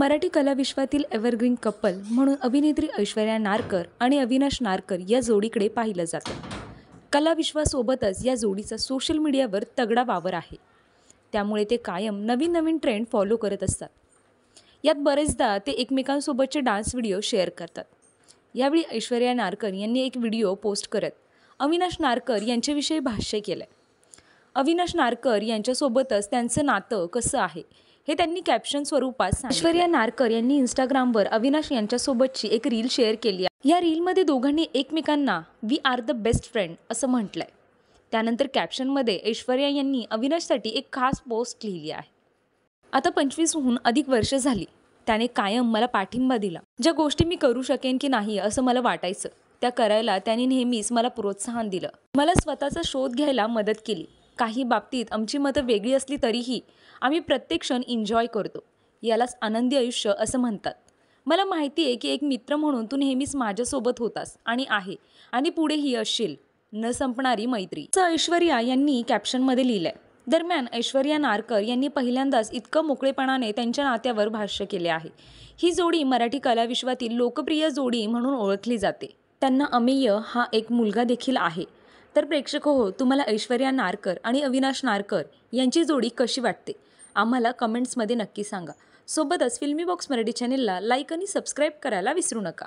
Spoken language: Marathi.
मराठी कलाविश्वातील एव्हरग्रीन कपल म्हणून अभिनेत्री ऐश्वर्या नारकर आणि अविनाश नारकर या जोडीकडे पाहिलं जातं कलाविश्वासोबतच या जोडीचा सोशल मीडियावर तगडा वावर आहे त्यामुळे ते कायम नवीन नवीन ट्रेंड फॉलो करत असतात यात बरेचदा ते एकमेकांसोबतचे डान्स व्हिडिओ शेअर करतात यावेळी ऐश्वर्या नारकर यांनी एक व्हिडिओ पोस्ट करत अविनाश नारकर यांच्याविषयी भाष्य केलं अविनाश नारकर यांच्यासोबतच त्यांचं नातं कसं आहे हे त्यांनी कॅप्शन स्वरूपात ऐश्वर्या नारकर यांनी इंस्टाग्रामवर अविनाश यांच्यासोबतची एक रील शेअर केली आहे या रीलमध्ये दोघांनी एकमेकांना we are the best friend असं म्हटलंय त्यानंतर कॅप्शनमध्ये ऐश्वर्या यांनी अविनाशसाठी एक खास पोस्ट लिहिली आहे आता पंचवीसहून अधिक वर्ष झाली त्याने कायम मला पाठिंबा दिला ज्या गोष्टी मी करू शकेन की नाही असं मला वाटायचं त्या करायला त्यांनी नेहमीच मला प्रोत्साहन दिलं मला स्वतःचा शोध घ्यायला मदत केली काही बाबतीत आमची मतं वेगळी असली तरीही आम्ही प्रत्येक क्षण एन्जॉय करतो यालाच आनंदी आयुष्य असं म्हणतात मला माहिती आहे की एक मित्र म्हणून तू नेहमीच माझ्यासोबत होतास आणि आहे आणि पुढेही असशील न संपणारी मैत्री असं ऐश्वर्या यांनी कॅप्शनमध्ये लिहिलं आहे दरम्यान ऐश्वर्या नारकर यांनी पहिल्यांदाच इतकं मोकळेपणाने त्यांच्या नात्यावर भाष्य केले आहे ही जोडी मराठी कलाविश्वातील लोकप्रिय जोडी म्हणून ओळखली जाते त्यांना अमेय हा एक मुलगा देखील आहे तर प्रेक्षक हो, हो तुम्हाला ऐश्वर्या नारकर आणि अविनाश नारकर यांची जोडी कशी वाटते आम्हाला कमेंट्समध्ये नक्की सांगा सोबतच फिल्मी बॉक्स मराठी चॅनेलला लाईक आणि सबस्क्राईब करायला विसरू नका